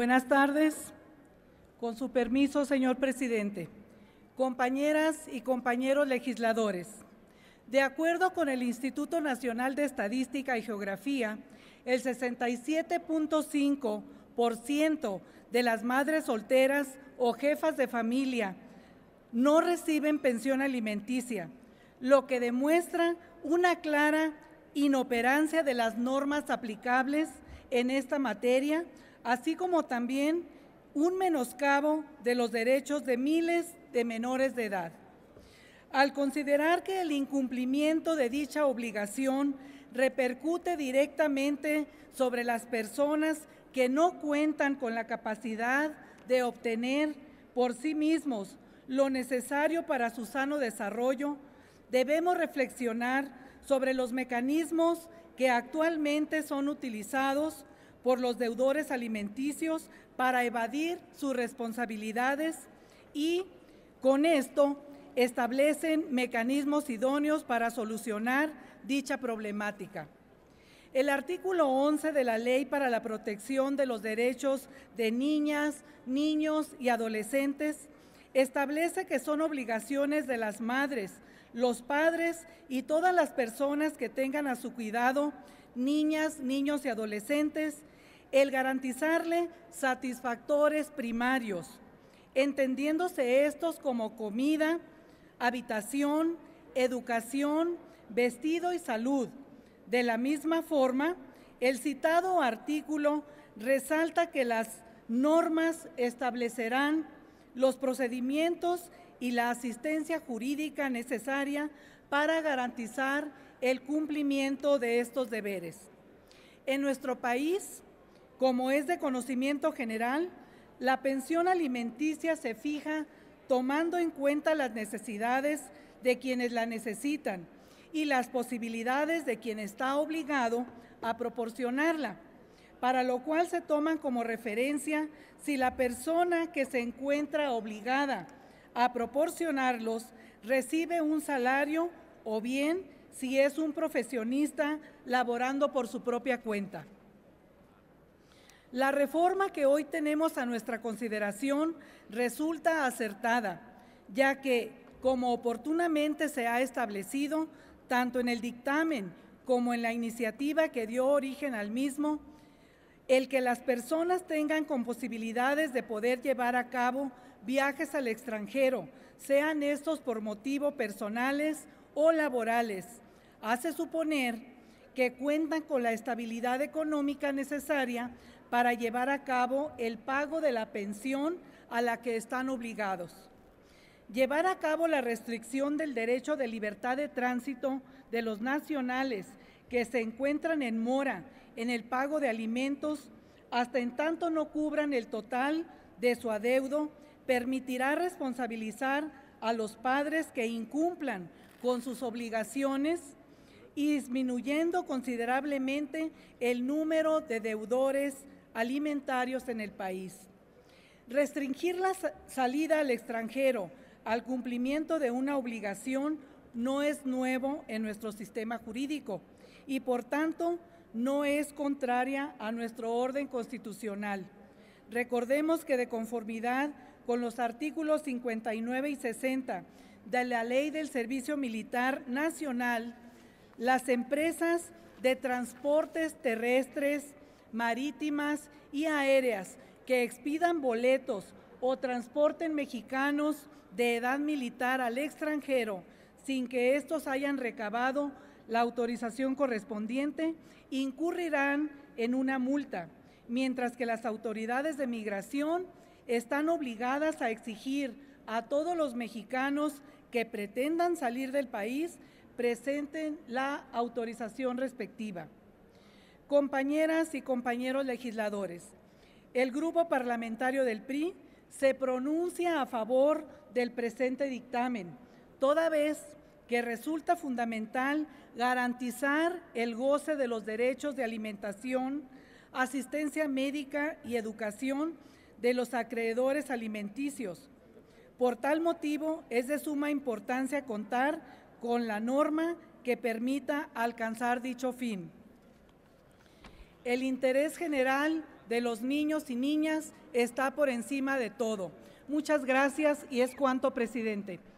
Buenas tardes. Con su permiso, señor presidente, compañeras y compañeros legisladores, de acuerdo con el Instituto Nacional de Estadística y Geografía, el 67.5% de las madres solteras o jefas de familia no reciben pensión alimenticia, lo que demuestra una clara inoperancia de las normas aplicables en esta materia, así como también un menoscabo de los derechos de miles de menores de edad. Al considerar que el incumplimiento de dicha obligación repercute directamente sobre las personas que no cuentan con la capacidad de obtener por sí mismos lo necesario para su sano desarrollo, debemos reflexionar sobre los mecanismos que actualmente son utilizados por los deudores alimenticios para evadir sus responsabilidades y con esto establecen mecanismos idóneos para solucionar dicha problemática. El artículo 11 de la Ley para la Protección de los Derechos de Niñas, Niños y Adolescentes establece que son obligaciones de las madres los padres y todas las personas que tengan a su cuidado niñas, niños y adolescentes, el garantizarle satisfactores primarios, entendiéndose estos como comida, habitación, educación, vestido y salud. De la misma forma, el citado artículo resalta que las normas establecerán los procedimientos y la asistencia jurídica necesaria para garantizar el cumplimiento de estos deberes. En nuestro país, como es de conocimiento general, la pensión alimenticia se fija tomando en cuenta las necesidades de quienes la necesitan y las posibilidades de quien está obligado a proporcionarla, para lo cual se toman como referencia si la persona que se encuentra obligada a proporcionarlos, recibe un salario o bien, si es un profesionista, laborando por su propia cuenta. La reforma que hoy tenemos a nuestra consideración resulta acertada, ya que, como oportunamente se ha establecido, tanto en el dictamen como en la iniciativa que dio origen al mismo, el que las personas tengan con posibilidades de poder llevar a cabo viajes al extranjero, sean estos por motivos personales o laborales, hace suponer que cuentan con la estabilidad económica necesaria para llevar a cabo el pago de la pensión a la que están obligados. Llevar a cabo la restricción del derecho de libertad de tránsito de los nacionales que se encuentran en mora en el pago de alimentos, hasta en tanto no cubran el total de su adeudo, permitirá responsabilizar a los padres que incumplan con sus obligaciones y disminuyendo considerablemente el número de deudores alimentarios en el país. Restringir la salida al extranjero al cumplimiento de una obligación no es nuevo en nuestro sistema jurídico y por tanto no es contraria a nuestro orden constitucional. Recordemos que de conformidad con los artículos 59 y 60 de la Ley del Servicio Militar Nacional, las empresas de transportes terrestres, marítimas y aéreas que expidan boletos o transporten mexicanos de edad militar al extranjero sin que estos hayan recabado la autorización correspondiente, incurrirán en una multa, mientras que las autoridades de migración están obligadas a exigir a todos los mexicanos que pretendan salir del país presenten la autorización respectiva. Compañeras y compañeros legisladores, el grupo parlamentario del PRI se pronuncia a favor del presente dictamen toda vez que resulta fundamental garantizar el goce de los derechos de alimentación, asistencia médica y educación de los acreedores alimenticios. Por tal motivo, es de suma importancia contar con la norma que permita alcanzar dicho fin. El interés general de los niños y niñas está por encima de todo. Muchas gracias y es cuanto, presidente.